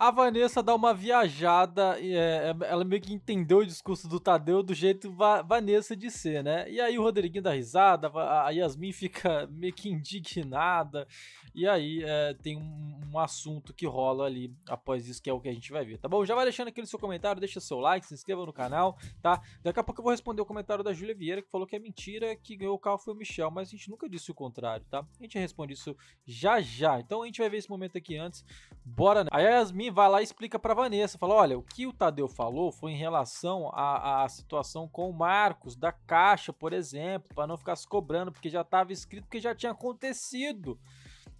A Vanessa dá uma viajada, e, é, é, ela meio que entendeu o discurso do Tadeu do jeito va Vanessa de ser, né? E aí o Rodriguinho dá risada, a Yasmin fica meio que indignada, e aí é, tem um, um, assunto que rola ali após isso, que é o que a gente vai ver, tá bom? Já vai deixando aquele seu comentário, deixa seu like, se inscreva no canal, tá? Daqui a pouco eu vou responder o comentário da Júlia Vieira, que falou que é mentira, que ganhou o carro foi o Michel, mas a gente nunca disse o contrário, tá? A gente responde isso já já. Então a gente vai ver esse momento aqui antes. Bora, né? A Yasmin vai lá e explica para Vanessa, fala, olha, o que o Tadeu falou foi em relação à, à situação com o Marcos da Caixa, por exemplo, para não ficar se cobrando, porque já estava escrito que já tinha acontecido,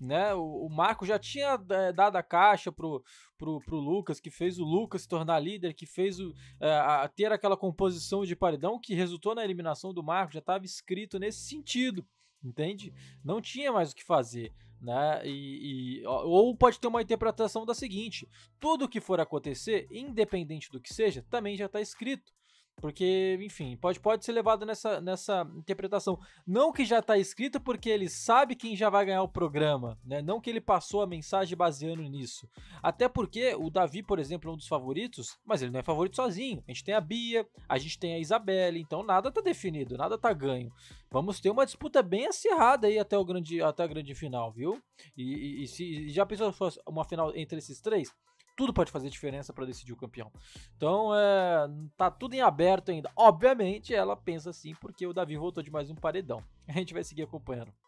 né? O, o Marcos já tinha é, dado a caixa pro, pro, pro Lucas, que fez o Lucas se tornar líder, que fez o, é, a, ter aquela composição de paredão que resultou na eliminação do Marcos, já estava escrito nesse sentido, entende? Não tinha mais o que fazer né? E, e, ou pode ter uma interpretação da seguinte: tudo que for acontecer, independente do que seja, também já está escrito. Porque, enfim, pode, pode ser levado nessa, nessa interpretação. Não que já está escrito, porque ele sabe quem já vai ganhar o programa, né? Não que ele passou a mensagem baseando nisso. Até porque o Davi, por exemplo, é um dos favoritos, mas ele não é favorito sozinho. A gente tem a Bia, a gente tem a Isabelle, então nada está definido, nada está ganho. Vamos ter uma disputa bem acirrada aí até, o grande, até a grande final, viu? E, e, e se já pensou uma final entre esses três? tudo pode fazer diferença para decidir o campeão. Então, é, tá tudo em aberto ainda. Obviamente, ela pensa assim porque o Davi voltou de mais um paredão. A gente vai seguir acompanhando.